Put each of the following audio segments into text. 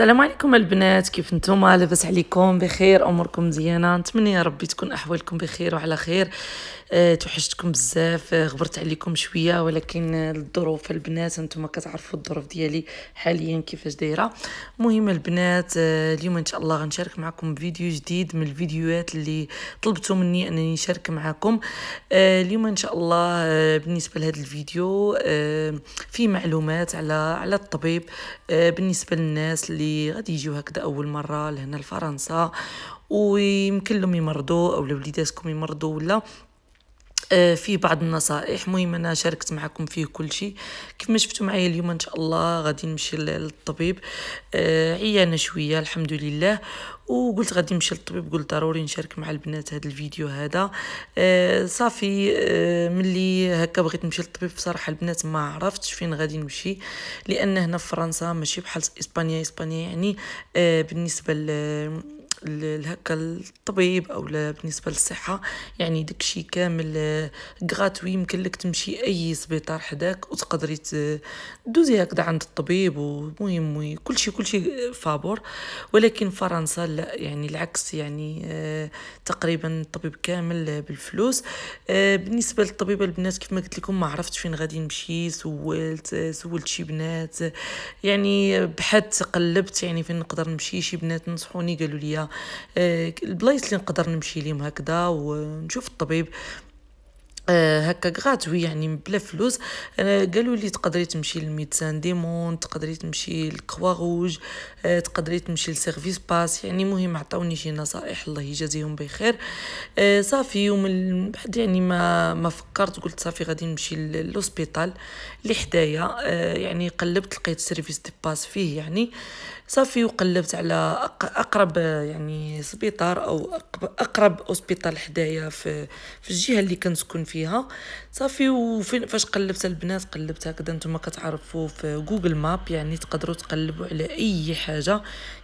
السلام عليكم البنات كيف نتوما لاباس عليكم بخير اموركم مزيانه نتمنى يا ربي تكون احوالكم بخير وعلى خير أه توحشتكم بزاف آه، غبرت عليكم شويه ولكن الظروف البنات نتوما كتعرفوا الظروف ديالي حاليا كيفاش دايره المهم البنات آه، اليوم ان شاء الله غنشارك معكم فيديو جديد من الفيديوهات اللي طلبتوا مني انني نشارك معكم آه، اليوم ان شاء الله بالنسبه لهذا الفيديو فيه في معلومات على على الطبيب بالنسبه للناس اللي اللي غادي يجيو هكذا اول مره لهنا لفرنسا ويمكن لهم يمرضوا او وليداتكم يمرضوا ولا آه، في بعض النصائح مهم انا شاركت معكم فيه كل شيء كيف ما شفتوا معايا اليوم ان شاء الله غادي نمشي للطبيب آه، عيانه شويه الحمد لله وقلت غادي نمشي للطبيب قلت ضروري نشارك مع البنات هذا الفيديو هذا آه صافي آه ملي هكا بغيت نمشي للطبيب بصراحه البنات ما عرفتش فين غادي نمشي لان هنا في فرنسا ماشي بحال اسبانيا اسبانيا يعني آه بالنسبه هكا الطبيب او لا بالنسبه للصحه يعني داكشي كامل غراتوي آه، يمكن لك تمشي اي سبيطار حداك وتقدري دوزي هكذا عند الطبيب ومهم كلشي كلشي فابور ولكن فرنسا لا يعني العكس يعني آه، تقريبا الطبيب كامل بالفلوس آه، بالنسبه للطبيبه البنات كيف ما قلت لكم ما عرفت فين غادي نمشي سولت سولت شي بنات يعني بحثت قلبت يعني فين نقدر نمشي شي بنات نصحوني قالوا لي آه، البلايص اللي نقدر نمشي ليهم هكذا ونشوف الطبيب آه، هكا غاتوي يعني بلا فلوس قالوا لي تقدري تمشي للميدسان ديمون تقدري تمشي للكواغوج آه، تقدري تمشي لسيرفيس باس يعني مهم عطاوني شي نصائح الله يجازيهم بخير آه، صافي ومن بعد يعني ما ما فكرت قلت صافي غادي نمشي للوسبيطال اللي حدايا يعني قلبت لقيت سيرفيس دي باس فيه يعني صافي وقلبت على اقرب يعني سبيطار او اقرب اوسبيطال حدايا في في الجهه اللي كنسكن فيها فيها صافي وفين فاش قلبت البنات قلبت هكذا نتوما كتعرفوا في جوجل ماب يعني تقدروا تقلبوا على اي حاجه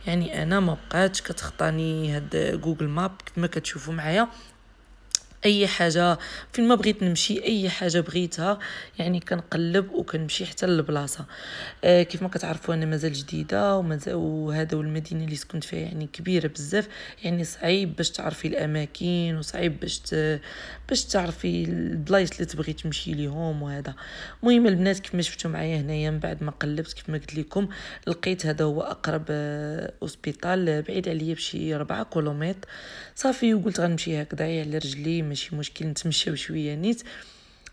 يعني انا ما بقاتش كتخطاني هاد جوجل ماب كما كتشوفوا معايا اي حاجه فين ما بغيت نمشي اي حاجه بغيتها يعني كنقلب وكنمشي حتى للبلاصه آه كيف ما كتعرفوا انا مازال جديده وهذا المدينه اللي سكنت فيها يعني كبيره بزاف يعني صعيب باش تعرفي الاماكن وصعيب باش ت... باش تعرفي البلايص اللي تبغي تمشي ليهم وهذا المهم البنات كيف ما شفتوا معايا هنايا من بعد ما قلبت كيف ما قلت لكم لقيت هذا هو اقرب اوسبيتال آه، آه، بعيد عليا بشي 4 كيلومتر صافي وقلت غنمشي هكذا على رجلي ماشي مشكل نتمشاو شويه نيت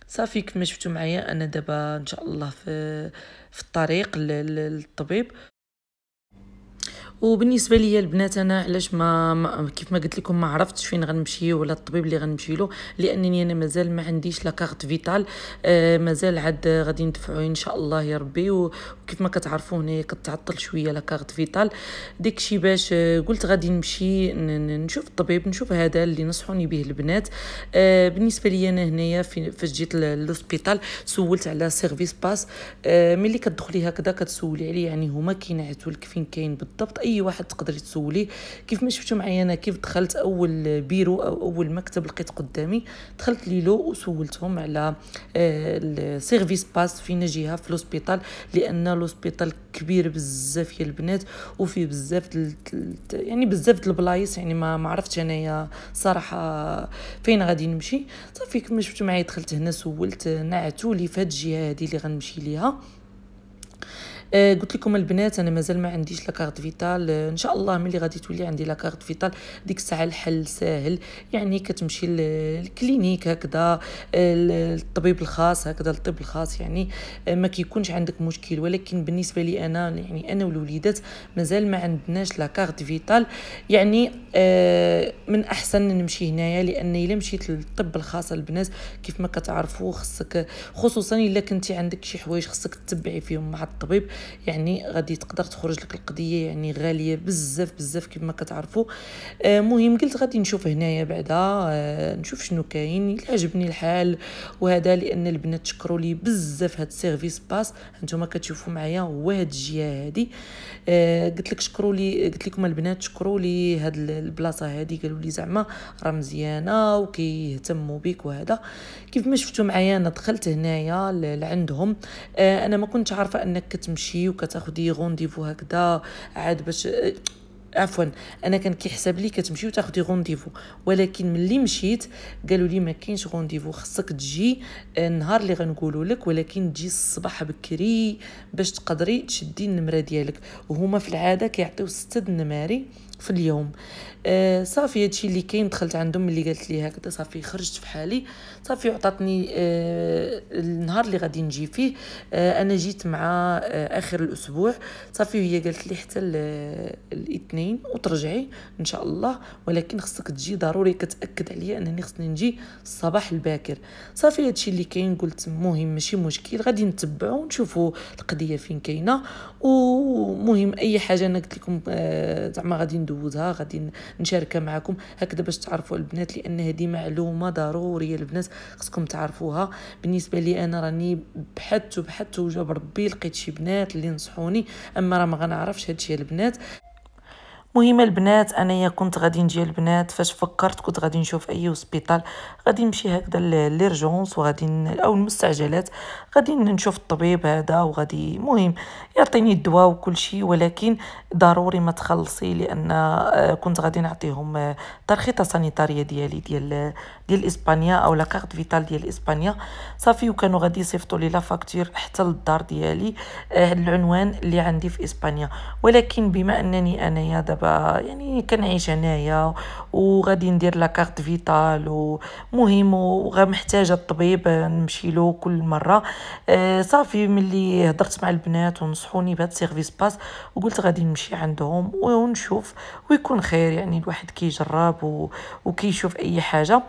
صافي كما شفتوا معايا انا دابا ان شاء الله في في الطريق للطبيب وبالنسبه ليا البنات انا علاش ما كيف ما قلت لكم ما عرفتش فين غنمشي ولا الطبيب اللي غنمشي له لانني انا مازال ما عنديش لا كارت آه، فيتال مازال عاد غادي ندفعو ان شاء الله يا ربي وكيف ما كتعرفوا هنايا كتعطل شويه لا كارت فيتال داكشي باش آه، قلت غادي نمشي نشوف الطبيب نشوف هذا اللي نصحوني به البنات آه، بالنسبه ليا انا هنايا فاش جيت للسبيطال سولت على سيرفيس باس ملي كتدخلي هكذا كتسولي عليه يعني هما كينعتوا لك فين كاين بالضبط اي واحد تقدري تسوليه كيف ما شفتوا معايا انا كيف دخلت اول بيرو او اول مكتب لقيت قدامي دخلت ليلو وسولتهم على السيرفيس باس فين جهه في لوسبيطال لان لوسبيطال كبير بزاف يا البنات وفيه بزاف دل... يعني بزاف ديال البلايص يعني ما ما عرفتش انايا صراحه فين غادي نمشي صافي كما شفتوا معايا دخلت هنا سولت نعتولي لي في هاد الجهه هذه اللي غنمشي ليها آه، قلت لكم البنات انا مازال ما عنديش لاكارت آه، فيتال ان شاء الله ملي غادي تولي عندي لاكارت فيتال ديك الساعه الحل ساهل يعني كتمشي للكلينيك هكذا الطبيب آه، الخاص هكذا الطب الخاص يعني ما كيكونش عندك مشكل ولكن بالنسبه لي انا يعني انا والوليدات مازال ما عندناش لاكارت فيتال يعني من احسن نمشي هنايا لان الا مشيت للطب الخاص البنات كيف ما كتعرفوا خصك خصوصا الا كنتي عندك شي حوايج خصك تتبعي فيهم مع الطبيب يعني غادي تقدر تخرج لك القضيه يعني غاليه بزاف بزاف كما كتعرفوا آه مهم قلت غادي نشوف هنايا بعدا آه، نشوف شنو كاين الا عجبني الحال وهذا لان البنات شكروا لي بزاف هاد السيرفيس باس هانتوما كتشوفوا معايا هو هاد الجهه هادي آه، قلت لك شكروا لي قلت لكم البنات شكروا لي هاد البلاصه هادي قالوا لي زعما راه مزيانه وكيهتموا بك وهذا كيف ما شفتوا معايا انا دخلت هنايا لعندهم آه، انا ما كنتش عارفه انك كتمشي كتمشي وكتاخدي رونديفو هكذا عاد باش عفوا انا كان كيحسب لي كتمشي وتاخدي رونديفو ولكن ملي مشيت قالوا لي ما كاينش رونديفو خصك تجي آه، النهار اللي غنقولوا لك ولكن تجي الصباح بكري باش تقدري تشدي النمره ديالك وهما في العاده كيعطيو ستة النماري في اليوم آه صافي هادشي اللي كاين دخلت عندهم ملي قالت لي هكذا صافي خرجت في حالي صافي عطاتني آه النهار اللي غادي نجي فيه آه انا جيت مع آه اخر الاسبوع صافي وهي قالت لي حتى آه، الاثنين وترجعي ان شاء الله ولكن خصك تجي ضروري كتاكد عليا انني خصني نجي الصباح الباكر صافي هادشي اللي كاين قلت مهم ماشي مشكل غادي نتبعو ونشوفوا القضيه فين كاينه ومهم اي حاجه انا قلت لكم آه، زعما آه غادي ندوزها غادي نشاركها معكم هكذا باش تعرفوا البنات لان هذه معلومه ضروريه البنات خصكم تعرفوها بالنسبه لي انا راني بحثت وبحثت وجاب ربي لقيت شي بنات اللي نصحوني اما راه ما غنعرفش هادشي البنات مهم البنات انايا كنت غادي نجي البنات فاش فكرت كنت غادي نشوف اي هوسبيطال غادي نمشي هكذا ليرجونس وغادي او المستعجلات غادي نشوف الطبيب هذا وغادي مهم يعطيني الدواء وكل شيء ولكن ضروري ما تخلصي لان آه، كنت غادي نعطيهم آه، ترخيطه سانيتاريه ديالي ديال ديال اسبانيا او لاكارت فيتال ديال اسبانيا صافي وكانوا غادي يصيفطوا لي لافاكتور حتى للدار ديالي آه، العنوان اللي عندي في اسبانيا ولكن بما انني انايا دابا يعني كنعيش هنايا وغادي ندير لاكارت فيتال ومهم محتاجة الطبيب نمشي له كل مره آه، صافي ملي هضرت مع البنات ونصحوني بهاد سيرفيس باس وقلت غادي نمشي عندهم ونشوف ويكون خير يعني الواحد كيجرب وكيشوف اي حاجه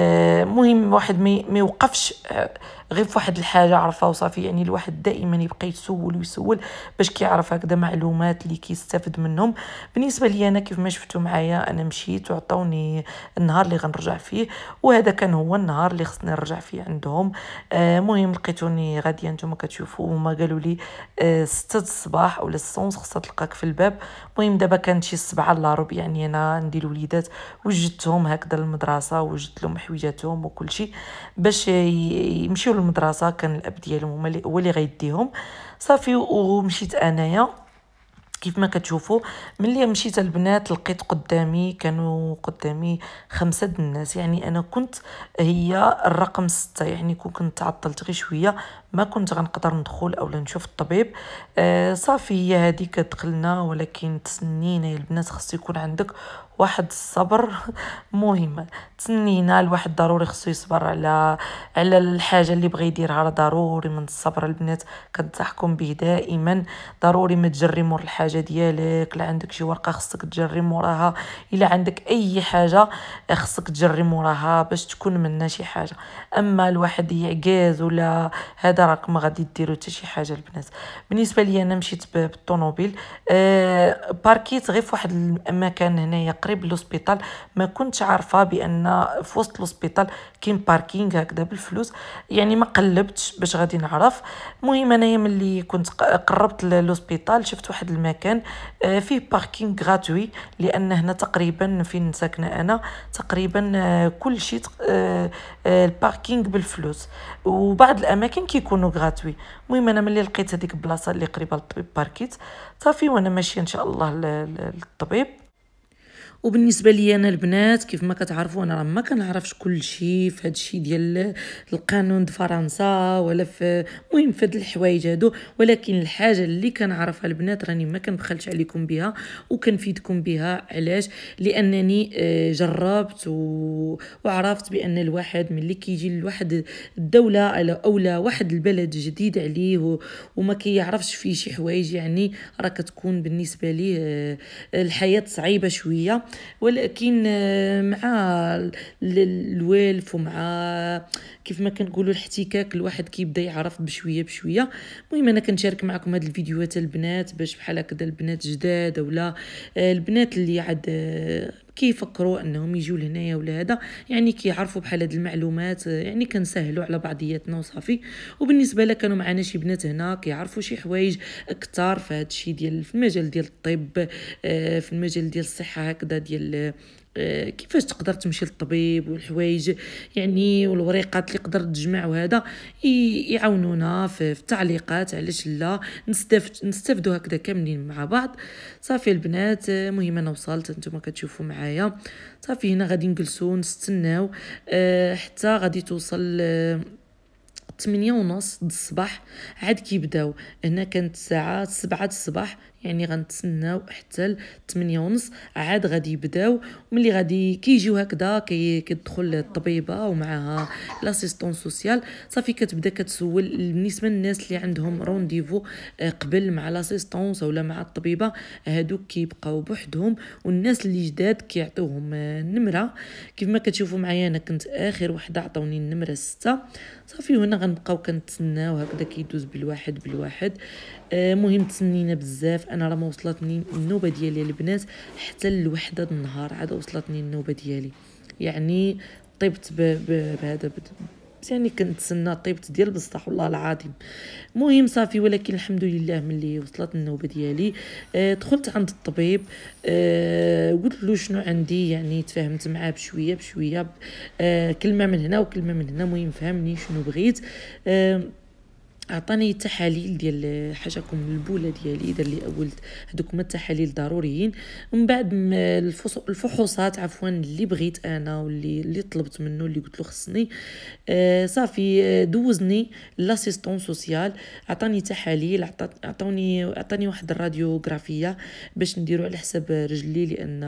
آه، مهم واحد ما يوقفش آه، غير في واحد الحاجه عرفها وصافي يعني الواحد دائما يبقى يتسول ويسول باش كيعرف هكذا معلومات اللي كيستافد منهم بالنسبه لي انا كيف ما شفتوا معايا انا مشيت وعطوني النهار اللي غنرجع فيه وهذا كان هو النهار اللي خصني نرجع فيه عندهم آه، مهم لقيتوني غاديه نتوما كتشوفوا هما قالوا لي 6 الصباح ولا 6 خصها تلقاك في الباب مهم دابا كانت شي 7 الا ربع يعني انا عندي الوليدات وجدتهم هكذا المدرسه وجدت لهم حويجاتهم وكل شيء باش يمشيو للمدرسه كان الاب ديالهم هو اللي غيديهم صافي ومشيت انايا كيف ما كتشوفوا ملي مشيت البنات لقيت قدامي كانوا قدامي خمسه د الناس يعني انا كنت هي الرقم ستة يعني كون كنت تعطلت غير شويه ما كنت غنقدر ندخل اولا نشوف الطبيب آه صافي هي هذيك دخلنا ولكن تسنينا البنات خصو يكون عندك واحد الصبر مهم تسنينا الواحد ضروري خصو يصبر على على الحاجه اللي بغى يديرها راه ضروري من الصبر البنات كتضحكم به دائما ضروري ما تجري مور الحاجه ديالك لا عندك شي ورقه خصك تجري موراها الا عندك اي حاجه آه، خصك تجري موراها باش تكون منا شي حاجه اما الواحد يعجز ولا هذا هذا راك ما غادي ديروا حتى شي حاجه البنات بالنسبه لي انا مشيت بالطوموبيل أه باركيت غير في واحد المكان هنايا قريب للوسبيطال ما كنتش عارفه بان في وسط لوسبيطال كاين باركينغ هكذا بالفلوس يعني ما قلبتش باش غادي نعرف المهم انايا ملي كنت قربت للوسبيطال شفت واحد المكان أه فيه باركينغ غراتوي لان هنا تقريبا فين ساكنه انا تقريبا آه، كل شيء آه، آه، الباركينغ بالفلوس وبعض الاماكن كي كيكونوا غاتوي المهم انا ملي لقيت هذيك البلاصه اللي قريبه للطبيب باركيت صافي وانا ماشيه ان شاء الله للطبيب وبالنسبه لي انا البنات كيف ما كتعرفوا انا ما كنعرفش كل شيء في هذا الشيء ديال القانون د فرنسا ولا في المهم في هذه الحوايج هادو ولكن الحاجه اللي كنعرفها البنات راني ما كنبخلش عليكم بها وكنفيدكم بها علاش لانني آه، جربت وعرفت بان الواحد ملي كيجي لواحد الدوله اولى واحد البلد جديد عليه وما كيعرفش فيه شي حوايج يعني راه كتكون بالنسبه ليه آه، الحياه صعيبه شويه ولكن آه، مع الوالف ومع كيف ما كنقولوا الاحتكاك الواحد كيبدا يعرف بشويه بشويه المهم انا كنشارك معكم هاد الفيديوهات البنات باش بحال هكذا البنات جداد ولا آه، البنات اللي عاد آه، كيفكروا انهم يجيو لهنايا ولا هذا يعني كيعرفوا بحال هاد المعلومات آه، يعني كنسهلوا على بعضياتنا وصافي وبالنسبه لك كانوا معنا شي بنات هنا كيعرفوا شي حوايج اكثر في هذا الشيء ديال في المجال ديال الطب آه، في المجال ديال الصحه هكذا ديال آه، آه، كيفاش تقدر تمشي للطبيب والحوايج يعني والوريقات اللي قدر تجمع وهذا يعاونونا في التعليقات علاش لا نستافدوا هكذا كاملين مع بعض صافي البنات المهم آه، انا وصلت انتم كتشوفوا معايا صافي هنا غادي نجلسوا نستناو آه، حتى غادي توصل تمنية ونص الصباح عاد كيبداو هنا كانت الساعة سبعة الصباح يعني غنتسناو حتى 8 ونص عاد غادي يبداو ملي غادي كيجيو هكذا كيدخل الطبيبه ومعها لاسيستون سوسيال صافي كتبدا كتسول بالنسبه للناس اللي عندهم رونديفو آه، قبل مع لاسيستونس ولا مع الطبيبه هادوك كيبقاو بوحدهم والناس اللي جداد كيعطيوهم آه، النمره كيف ما كتشوفوا معايا انا كنت اخر وحده عطاوني النمره 6 صافي وهنا غنبقاو كنتسناو هكذا كيدوز بالواحد بالواحد آه، مهم تسنينا بزاف انا راه ما وصلتني النوبه ديالي البنات حتى لوحده النهار عاد وصلتني النوبه ديالي يعني طبت بهذا يعني سنة طيبت ديال بصح والله العظيم مهم صافي ولكن الحمد لله ملي وصلت النوبه ديالي آه دخلت عند الطبيب آه قلت له شنو عندي يعني تفاهمت معاه بشويه بشويه آه كلمه من هنا وكلمه من هنا مهم فهمني شنو بغيت آه عطاني تحاليل ديال حاجاكم البوله ديالي دار لي اول هذوك هما التحاليل ضروريين من بعد الفحوصات عفوا اللي بغيت انا واللي اللي طلبت منه اللي قلت له خصني آه، صافي آه، دوزني لاسيستون سوسيال عطاني تحاليل عطاني عطاني واحد الراديوغرافيه باش نديرو على حساب رجلي لان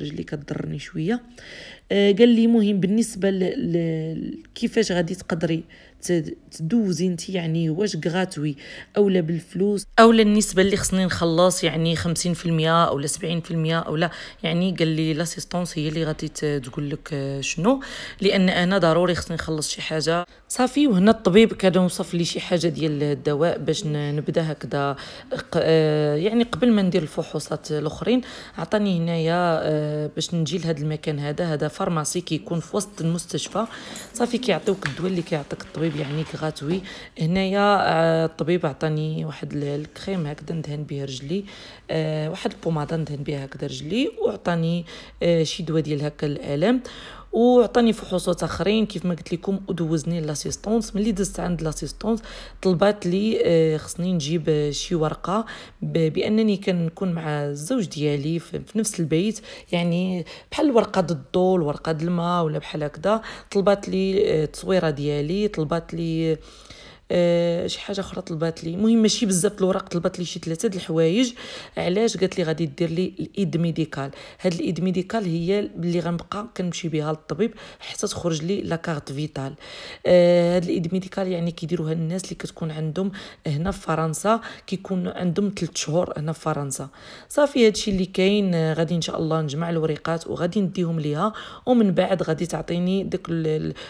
رجلي كضرني شويه آه، قال لي مهم بالنسبه كيفاش غادي تقدري تدوزي انت يعني واش غاتوي اولا بالفلوس اولا النسبه اللي خصني نخلص يعني 50% اولا 70% اولا يعني قال لي لاسيستونس هي اللي غادي تقول لك آه، شنو لان انا ضروري خصني نخلص شي حاجه صافي وهنا الطبيب كان وصف لي شي حاجه ديال الدواء باش نبدا هكذا آه، يعني قبل ما ندير الفحوصات الاخرين عطاني هنايا باش نجي لهذا المكان هذا هذا فارماسي كيكون في وسط المستشفى صافي كيعطيوك الدواء اللي كيعطيك الطبيب يعني غاتوي هنايا الطبيب عطاني واحد الكريم هكذا ندهن به رجلي واحد البوماده ندهن بها هكذا رجلي وعطاني شي دواء ديال هكا الالم وعطاني فحوصات اخرين كيف ما قلت لكم ودوزني لاسيستونس ملي دزت عند لاسيستونس طلبات لي آه، خصني نجيب آه، شي ورقه بانني كنكون مع الزوج ديالي في نفس البيت يعني بحال ورقه ضد الضو ورقه الماء ولا بحال هكذا طلبات لي التصويره آه، ديالي طلبات لي آه، شي حاجه اخرى طلبات لي المهم ماشي بزاف الوراق طلبات لي شي ثلاثه د الحوايج علاش قالت لي غادي دير لي الايد ميديكال هاد الايد ميديكال هي اللي غنبقى كنمشي بها للطبيب حتى تخرج لي لا كارت فيتال آه هاد الايد ميديكال يعني كيديروها الناس اللي كتكون عندهم هنا في فرنسا كيكون عندهم 3 شهور هنا في فرنسا صافي هادشي اللي كاين آه، غادي ان شاء الله نجمع الوريقات وغادي نديهم ليها ومن بعد غادي تعطيني ديك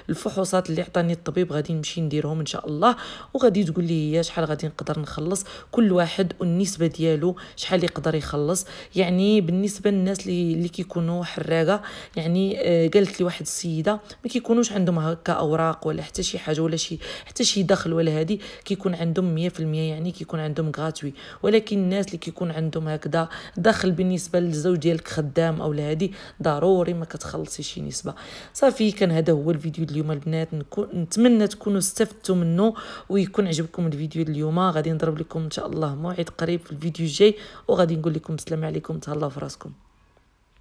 الفحوصات اللي عطاني الطبيب غادي نمشي نديرهم ان شاء الله وغادي تقول لي هي شحال غادي نقدر نخلص كل واحد والنسبه ديالو شحال يقدر يخلص يعني بالنسبه للناس اللي, اللي كيكونوا حراقه يعني آه، قالت لي واحد السيده ما كيكونوش عندهم هكا اوراق ولا حتى شي حاجه ولا شي حتى شي دخل ولا هذه كيكون عندهم 100% يعني كيكون عندهم غاتوي ولكن الناس اللي كيكون عندهم هكذا دخل بالنسبه للزوج ديالك خدام او لهادي ضروري ما كتخلصي شي نسبه صافي كان هذا هو الفيديو اليوم البنات نتمنى تكونوا استفدتوا منه ويكون عجبكم الفيديو اليوم غادي نضرب لكم ان شاء الله موعد قريب في الفيديو الجاي وغادي نقول لكم السلام عليكم تهلاو في راسكم